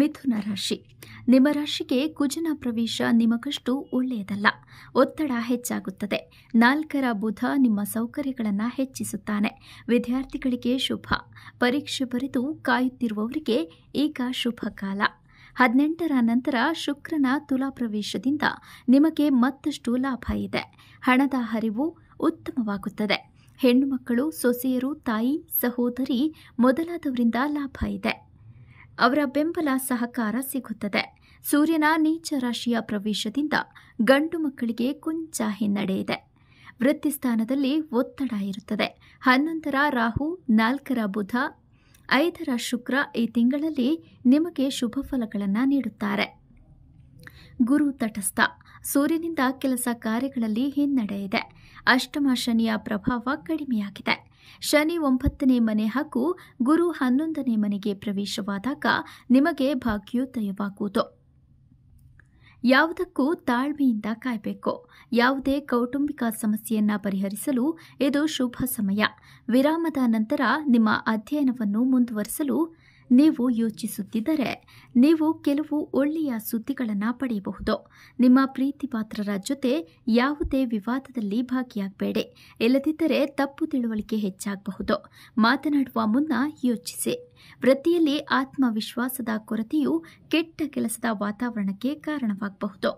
ಮಿಥುನ ರಾಶಿ ನಿಮ್ಮ ರಾಶಿಗೆ ಕುಜನ ಪ್ರವೇಶ ನಿಮಗಷ್ಟು ಒಳ್ಳೆಯದಲ್ಲ ಒತ್ತಡ ಹೆಚ್ಚಾಗುತ್ತದೆ ನಾಲ್ಕರ ಬುಧ ನಿಮ್ಮ ಸೌಕರ್ಯಗಳನ್ನು ಹೆಚ್ಚಿಸುತ್ತಾನೆ ವಿದ್ಯಾರ್ಥಿಗಳಿಗೆ ಶುಭ ಪರೀಕ್ಷೆ ಬರೆದು ಕಾಯುತ್ತಿರುವವರಿಗೆ ಈಗ ಶುಭ ಕಾಲ ಹದಿನೆಂಟರ ನಂತರ ಶುಕ್ರನ ತುಲಾ ಪ್ರವೇಶದಿಂದ ನಿಮಗೆ ಮತ್ತಷ್ಟು ಲಾಭ ಇದೆ ಹಣದ ಹರಿವು ಉತ್ತಮವಾಗುತ್ತದೆ ಹೆಣ್ಣುಮಕ್ಕಳು ಸೊಸೆಯರು ತಾಯಿ ಸಹೋದರಿ ಮೊದಲಾದವರಿಂದ ಲಾಭ ಇದೆ ಅವರ ಬೆಂಬಲ ಸಹಕಾರ ಸಿಗುತ್ತದೆ ಸೂರ್ಯನ ನೀಚ ರಾಶಿಯ ಪ್ರವೇಶದಿಂದ ಗಂಡು ಮಕ್ಕಳಿಗೆ ಕುಂಚ ಹಿನ್ನಡೆ ಇದೆ ವೃತ್ತಿ ಸ್ಥಾನದಲ್ಲಿ ಒತ್ತಡ ಇರುತ್ತದೆ ಹನ್ನೊಂದರ ರಾಹು ನಾಲ್ಕರ ಬುಧ ಐದರ ಶುಕ್ರ ಈ ತಿಂಗಳಲ್ಲಿ ನಿಮಗೆ ಶುಭ ಫಲಗಳನ್ನು ನೀಡುತ್ತಾರೆ ಗುರು ತಟಸ್ಥ ಸೂರ್ಯನಿಂದ ಕೆಲಸ ಕಾರ್ಯಗಳಲ್ಲಿ ಹಿನ್ನಡೆ ಇದೆ ಅಷ್ಟಮ ಶನಿಯ ಪ್ರಭಾವ ಕಡಿಮೆಯಾಗಿದೆ ಶನಿ ಒಂಬತ್ತನೇ ಮನೆ ಹಾಗೂ ಗುರು ಹನ್ನೊಂದನೇ ಮನೆಗೆ ಪ್ರವೇಶವಾದಾಗ ನಿಮಗೆ ಭಾಗ್ಯೋದಯವಾಗುವುದು ಯಾವುದಕ್ಕೂ ತಾಳ್ಮೆಯಿಂದ ಕಾಯಬೇಕು ಯಾವುದೇ ಕೌಟುಂಬಿಕ ಸಮಸ್ಯೆಯನ್ನು ಪರಿಹರಿಸಲು ಇದು ಶುಭ ಸಮಯ ವಿರಾಮದ ನಂತರ ನಿಮ್ಮ ಅಧ್ಯಯನವನ್ನು ಮುಂದುವರಿಸಲು ನೀವು ಯೋಚಿಸುತ್ತಿದ್ದರೆ ನೀವು ಕೆಲವು ಒಳ್ಳೆಯ ಸುದ್ದಿಗಳನ್ನು ಪಡೆಯಬಹುದು ನಿಮ್ಮ ಪ್ರೀತಿಪಾತ್ರರ ಜೊತೆ ಯಾವುದೇ ವಿವಾದದಲ್ಲಿ ಭಾಗಿಯಾಗಬೇಡಿ ಇಲ್ಲದಿದ್ದರೆ ತಪ್ಪು ತಿಳುವಳಿಕೆ ಹೆಚ್ಚಾಗಬಹುದು ಮಾತನಾಡುವ ಮುನ್ನ ಯೋಚಿಸಿ ವೃತ್ತಿಯಲ್ಲಿ ಆತ್ಮವಿಶ್ವಾಸದ ಕೊರತೆಯು ಕೆಟ್ಟ ಕೆಲಸದ ವಾತಾವರಣಕ್ಕೆ ಕಾರಣವಾಗಬಹುದು